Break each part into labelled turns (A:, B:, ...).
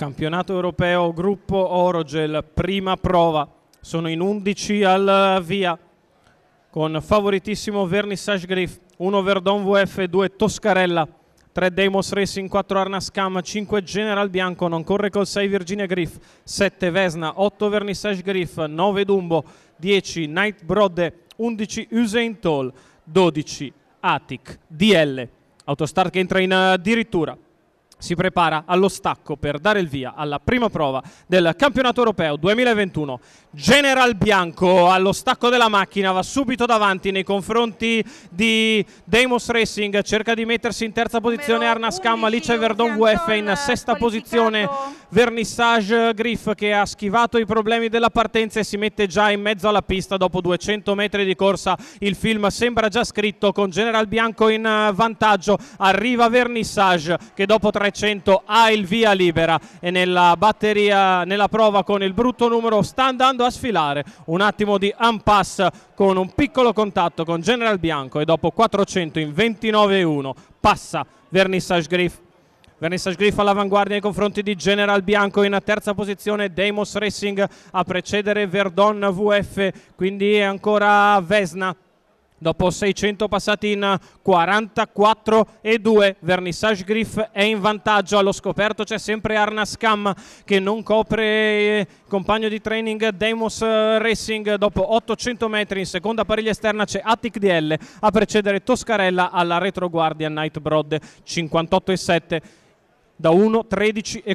A: Campionato europeo gruppo Orogel, prima prova, sono in 11 al via con favoritissimo Vernissage Griff, 1 Verdon VF, 2 Toscarella, 3 Deimos Racing, 4 Arnascam, 5 General Bianco, non corre col 6 Virginia Griff, 7 Vesna, 8 Vernissage Griff, 9 Dumbo, 10 Knight Brode, 11 Usain Toll, 12 Attic, DL. Autostart che entra in addirittura eh, si prepara allo stacco per dare il via alla prima prova del campionato europeo 2021. General Bianco allo stacco della macchina va subito davanti nei confronti di Deimos Racing, cerca di mettersi in terza posizione Arna Scam, Alice Verdon UF in sesta posizione Vernissage Griff che ha schivato i problemi della partenza e si mette già in mezzo alla pista dopo 200 metri di corsa. Il film sembra già scritto con General Bianco in eh, vantaggio, arriva Vernissage che dopo tre 300 ha il via libera e nella batteria, nella prova con il brutto numero sta andando a sfilare un attimo di unpass con un piccolo contatto con General Bianco e dopo 400 in 29-1 passa Vernissage Griff Vernissage Griff all'avanguardia nei confronti di General Bianco in terza posizione Deimos Racing a precedere Verdon VF quindi è ancora Vesna dopo 600 passati in 44 e 2 Vernissage Griff è in vantaggio allo scoperto c'è sempre Arnas Cam che non copre eh, compagno di training Deimos eh, Racing dopo 800 metri in seconda pariglia esterna c'è Attic DL a precedere Toscarella alla retroguardia Night Broad 58 e 7 da 1,13 e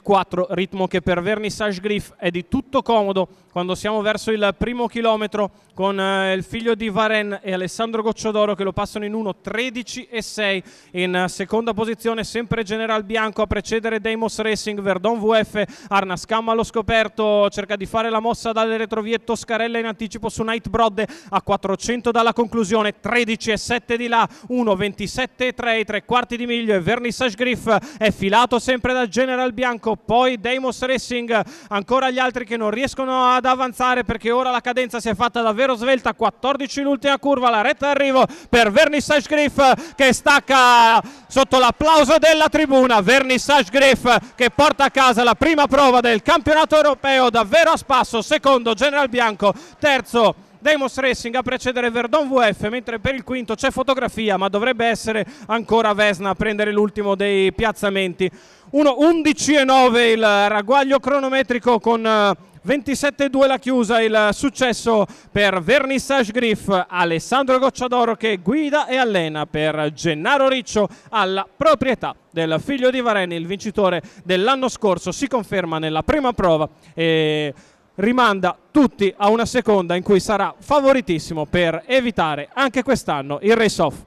A: ritmo che per Vernissage Griff è di tutto comodo quando siamo verso il primo chilometro con eh, il figlio di Varen e Alessandro Gocciodoro che lo passano in 1,13 e in seconda posizione sempre General Bianco a precedere Deimos Racing, Verdon VF Arna Scamma allo scoperto cerca di fare la mossa dalle retrovie Toscarella in anticipo su Night Brodde a 400 dalla conclusione 13.7 di là 1,27 e tre quarti di miglio e Vernissage Griff è filato sempre sempre da General Bianco, poi Deimos Racing, ancora gli altri che non riescono ad avanzare perché ora la cadenza si è fatta davvero svelta, 14 l'ultima curva, la retta d'arrivo per Vernissage Griff che stacca sotto l'applauso della tribuna, Vernissage Griff che porta a casa la prima prova del campionato europeo, davvero a spasso, secondo General Bianco, terzo Demos Racing a precedere Verdon VF, mentre per il quinto c'è fotografia, ma dovrebbe essere ancora Vesna a prendere l'ultimo dei piazzamenti. 1-11 9 il ragguaglio cronometrico con... 27-2 eh, la chiusa, il successo per Vernissage Griff, Alessandro Gocciadoro che guida e allena per Gennaro Riccio alla proprietà del figlio di Vareni, il vincitore dell'anno scorso, si conferma nella prima prova e rimanda tutti a una seconda in cui sarà favoritissimo per evitare anche quest'anno il race off.